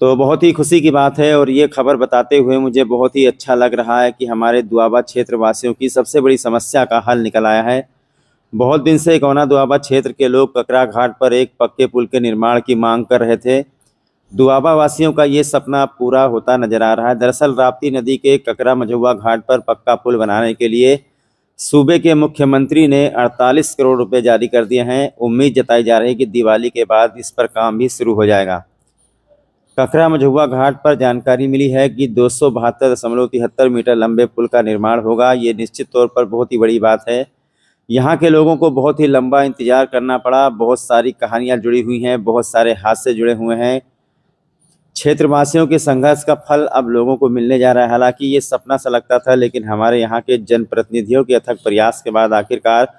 तो बहुत ही खुशी की बात है और ये खबर बताते हुए मुझे बहुत ही अच्छा लग रहा है कि हमारे दुआबा क्षेत्रवासियों की सबसे बड़ी समस्या का हल निकल आया है बहुत दिन से कौना दुआबा क्षेत्र के लोग ककरा घाट पर एक पक्के पुल के निर्माण की मांग कर रहे थे दुआबा वासियों का ये सपना पूरा होता नजर आ रहा है दरअसल राप्ती नदी के ककरा मझुआ घाट पर पक्का पुल बनाने के लिए सूबे के मुख्यमंत्री ने 48 करोड़ रुपए जारी कर दिए हैं उम्मीद जताई जा रही है कि दिवाली के बाद इस पर काम भी शुरू हो जाएगा कखरा मझुआ घाट पर जानकारी मिली है कि दो मीटर लंबे पुल का निर्माण होगा ये निश्चित तौर पर बहुत ही बड़ी बात है यहाँ के लोगों को बहुत ही लंबा इंतज़ार करना पड़ा बहुत सारी कहानियाँ जुड़ी हुई हैं बहुत सारे हादसे जुड़े हुए हैं क्षेत्रवासियों के संघर्ष का फल अब लोगों को मिलने जा रहा है हालांकि ये सपना सा लगता था लेकिन हमारे यहाँ के जनप्रतिनिधियों के अथक प्रयास के बाद आखिरकार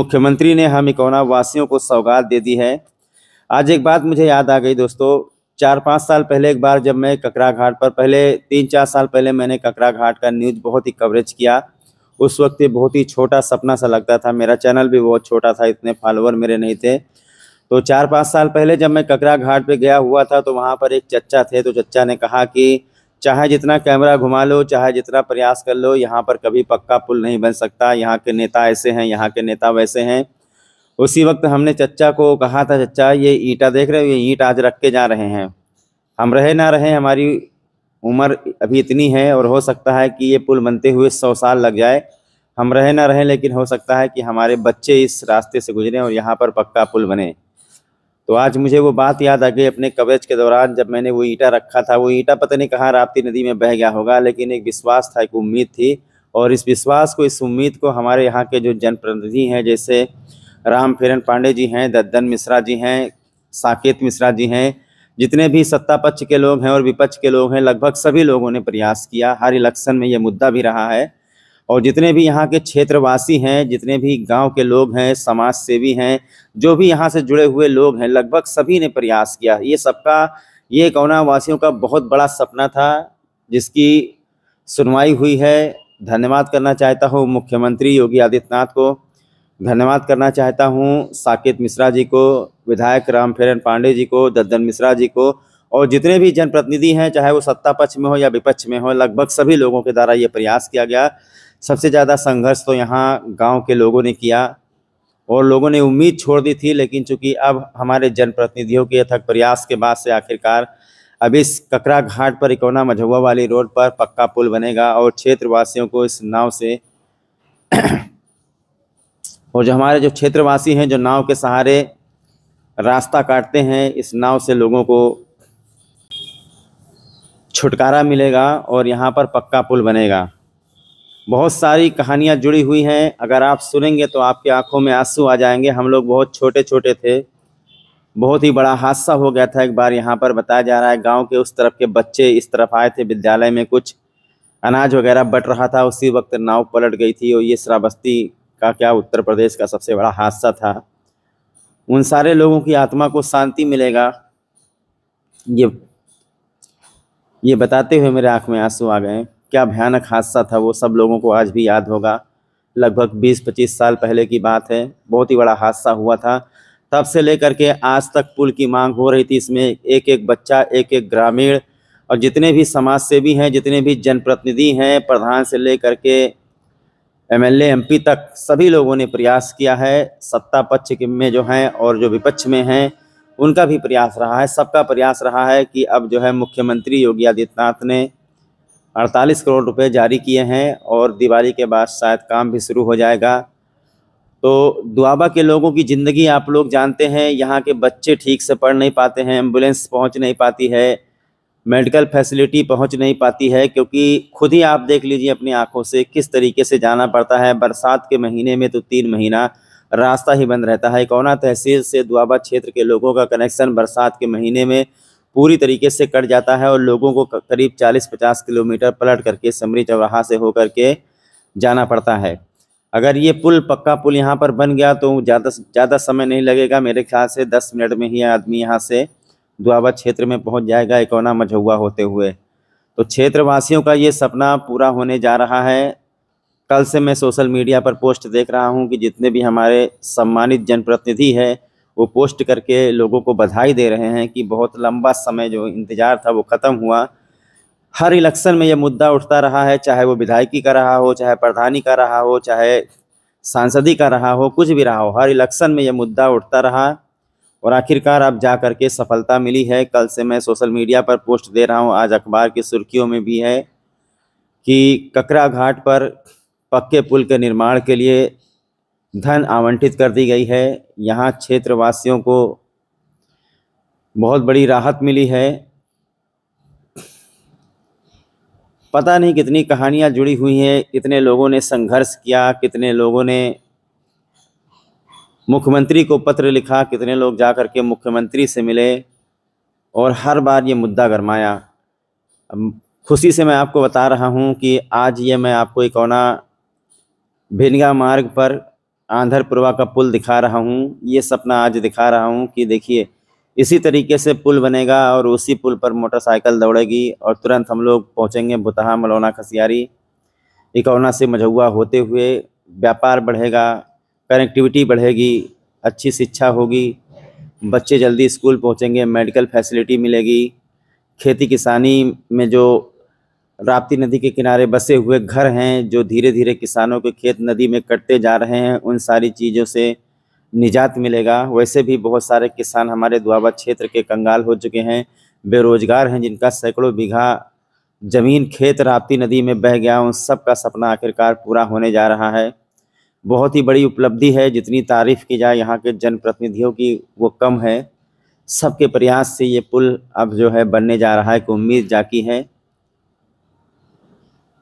मुख्यमंत्री ने हम इकोना वासियों को सौगात दे दी है आज एक बात मुझे याद आ गई दोस्तों चार पाँच साल पहले एक बार जब मैं ककरा घाट पर पहले तीन चार साल पहले मैंने ककरा घाट का न्यूज़ बहुत ही कवरेज किया उस वक्त ये बहुत ही छोटा सपना सा लगता था मेरा चैनल भी बहुत छोटा था इतने फॉलोअर मेरे नहीं थे तो चार पाँच साल पहले जब मैं ककरा घाट पर गया हुआ था तो वहाँ पर एक चच्चा थे तो चच्चा ने कहा कि चाहे जितना कैमरा घुमा लो चाहे जितना प्रयास कर लो यहाँ पर कभी पक्का पुल नहीं बन सकता यहाँ के नेता ऐसे हैं यहाँ के नेता वैसे हैं उसी वक्त हमने चचा को कहा था चचा ये ईंटा देख रहे हो ये ईंट आज रख के जा रहे हैं हम रहे ना रहे हमारी उम्र अभी इतनी है और हो सकता है कि ये पुल बनते हुए सौ साल लग जाए हम रहे ना रहें लेकिन हो सकता है कि हमारे बच्चे इस रास्ते से गुजरें और यहाँ पर पक्का पुल बने तो आज मुझे वो बात याद आ गई अपने कवरेज के दौरान जब मैंने वो ईटा रखा था वो ईटा पता नहीं कहाँ राप्ती नदी में बह गया होगा लेकिन एक विश्वास था एक उम्मीद थी और इस विश्वास को इस उम्मीद को हमारे यहाँ के जो जनप्रतिनिधि हैं जैसे राम फेरन पांडे जी हैं दद्दन मिश्रा जी हैं साकेत मिश्रा जी हैं जितने भी सत्ता पक्ष के लोग हैं और विपक्ष के लोग हैं लगभग सभी लोगों ने प्रयास किया हर इलेक्शन में ये मुद्दा भी रहा है और जितने भी यहाँ के क्षेत्रवासी हैं जितने भी गांव के लोग हैं समाज सेवी हैं जो भी यहाँ से जुड़े हुए लोग हैं लगभग सभी ने प्रयास किया ये सबका ये कौना वासियों का बहुत बड़ा सपना था जिसकी सुनवाई हुई है धन्यवाद करना चाहता हूँ मुख्यमंत्री योगी आदित्यनाथ को धन्यवाद करना चाहता हूँ साकेत मिश्रा जी को विधायक राम फेरन पांडे जी को दद्दन मिश्रा जी को और जितने भी जनप्रतिनिधि हैं चाहे वो सत्ता पक्ष में हो या विपक्ष में हो लगभग सभी लोगों के द्वारा ये प्रयास किया गया सबसे ज़्यादा संघर्ष तो यहाँ गांव के लोगों ने किया और लोगों ने उम्मीद छोड़ दी थी लेकिन चूंकि अब हमारे जनप्रतिनिधियों के अथक प्रयास के बाद से आखिरकार अब इस ककरा घाट पर इकोना मझौवा वाली रोड पर पक्का पुल बनेगा और क्षेत्रवासियों को इस नाव से और जो हमारे जो क्षेत्रवासी हैं जो नाव के सहारे रास्ता काटते हैं इस नाव से लोगों को छुटकारा मिलेगा और यहाँ पर पक्का पुल बनेगा बहुत सारी कहानियाँ जुड़ी हुई हैं अगर आप सुनेंगे तो आपकी आंखों में आंसू आ जाएंगे हम लोग बहुत छोटे छोटे थे बहुत ही बड़ा हादसा हो गया था एक बार यहाँ पर बताया जा रहा है गांव के उस तरफ के बच्चे इस तरफ आए थे विद्यालय में कुछ अनाज वगैरह बट रहा था उसी वक्त नाव पलट गई थी और ये शराबस्ती का क्या उत्तर प्रदेश का सबसे बड़ा हादसा था उन सारे लोगों की आत्मा को शांति मिलेगा ये ये बताते हुए मेरे आँख में आंसू आ गए क्या भयानक हादसा था वो सब लोगों को आज भी याद होगा लगभग 20-25 साल पहले की बात है बहुत ही बड़ा हादसा हुआ था तब से लेकर के आज तक पुल की मांग हो रही थी इसमें एक एक बच्चा एक एक ग्रामीण और जितने भी समाज सेवी हैं जितने भी जनप्रतिनिधि हैं प्रधान से लेकर के एमएलए एमपी तक सभी लोगों ने प्रयास किया है सत्ता पक्ष में जो हैं और जो विपक्ष में हैं उनका भी प्रयास रहा है सबका प्रयास रहा है कि अब जो है मुख्यमंत्री योगी आदित्यनाथ ने 48 करोड़ रुपए जारी किए हैं और दिवाली के बाद शायद काम भी शुरू हो जाएगा तो दुआबा के लोगों की ज़िंदगी आप लोग जानते हैं यहाँ के बच्चे ठीक से पढ़ नहीं पाते हैं एम्बुलेंस पहुँच नहीं पाती है मेडिकल फैसिलिटी पहुंच नहीं पाती है क्योंकि खुद ही आप देख लीजिए अपनी आंखों से किस तरीके से जाना पड़ता है बरसात के महीने में तो तीन महीना रास्ता ही बंद रहता है कोना तहसील से दुआबा क्षेत्र के लोगों का कनेक्शन बरसात के महीने में पूरी तरीके से कट जाता है और लोगों को करीब 40-50 किलोमीटर पलट करके समरी चौराहा से होकर के जाना पड़ता है अगर ये पुल पक्का पुल यहाँ पर बन गया तो ज़्यादा ज़्यादा समय नहीं लगेगा मेरे ख्याल से दस मिनट में ही आदमी यहाँ से दुआबा क्षेत्र में पहुंच जाएगा इकोना मझौआ होते हुए तो क्षेत्रवासियों का ये सपना पूरा होने जा रहा है कल से मैं सोशल मीडिया पर पोस्ट देख रहा हूँ कि जितने भी हमारे सम्मानित जनप्रतिनिधि है वो पोस्ट करके लोगों को बधाई दे रहे हैं कि बहुत लंबा समय जो इंतज़ार था वो ख़त्म हुआ हर इलेक्शन में यह मुद्दा उठता रहा है चाहे वो विधायकी का रहा हो चाहे प्रधानी का रहा हो चाहे सांसदी का रहा हो कुछ भी रहा हो हर इलेक्शन में यह मुद्दा उठता रहा और आखिरकार अब जा कर के सफलता मिली है कल से मैं सोशल मीडिया पर पोस्ट दे रहा हूँ आज अखबार की सुर्खियों में भी है कि ककरा घाट पर पक्के पुल के निर्माण के लिए धन आवंटित कर दी गई है यहाँ क्षेत्रवासियों को बहुत बड़ी राहत मिली है पता नहीं कितनी कहानियाँ जुड़ी हुई हैं कितने लोगों ने संघर्ष किया कितने लोगों ने मुख्यमंत्री को पत्र लिखा कितने लोग जा कर के मुख्यमंत्री से मिले और हर बार ये मुद्दा गरमाया खुशी से मैं आपको बता रहा हूँ कि आज ये मैं आपको इकोना भिनगा मार्ग पर आंध्रपुरवा का पुल दिखा रहा हूँ ये सपना आज दिखा रहा हूँ कि देखिए इसी तरीके से पुल बनेगा और उसी पुल पर मोटरसाइकिल दौड़ेगी और तुरंत हम लोग पहुँचेंगे बुतहा मलौना खसियारी इकौना से मझौआ होते हुए व्यापार बढ़ेगा कनेक्टिविटी बढ़ेगी अच्छी शिक्षा होगी बच्चे जल्दी स्कूल पहुंचेंगे मेडिकल फैसिलिटी मिलेगी खेती किसानी में जो राप्ती नदी के किनारे बसे हुए घर हैं जो धीरे धीरे किसानों के खेत नदी में कटते जा रहे हैं उन सारी चीज़ों से निजात मिलेगा वैसे भी बहुत सारे किसान हमारे दुआबा क्षेत्र के कंगाल हो चुके हैं बेरोजगार हैं जिनका सैकड़ों बीघा ज़मीन खेत राप्ती नदी में बह गया उन सब का सपना आखिरकार पूरा होने जा रहा है बहुत ही बड़ी उपलब्धि है जितनी तारीफ की जाए यहाँ के जनप्रतिनिधियों की वो कम है सबके प्रयास से ये पुल अब जो है बनने जा रहा है को उम्मीद जाकी है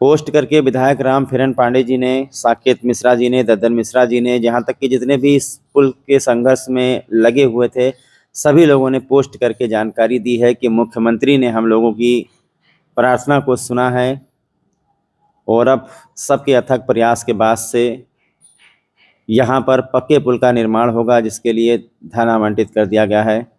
पोस्ट करके विधायक राम फिरन पांडे जी ने साकेत मिश्रा जी ने ददन मिश्रा जी ने जहाँ तक कि जितने भी इस पुल के संघर्ष में लगे हुए थे सभी लोगों ने पोस्ट करके जानकारी दी है कि मुख्यमंत्री ने हम लोगों की प्रार्थना को सुना है और अब सबके अथक प्रयास के बाद से यहाँ पर पक्के पुल का निर्माण होगा जिसके लिए धन आवंटित कर दिया गया है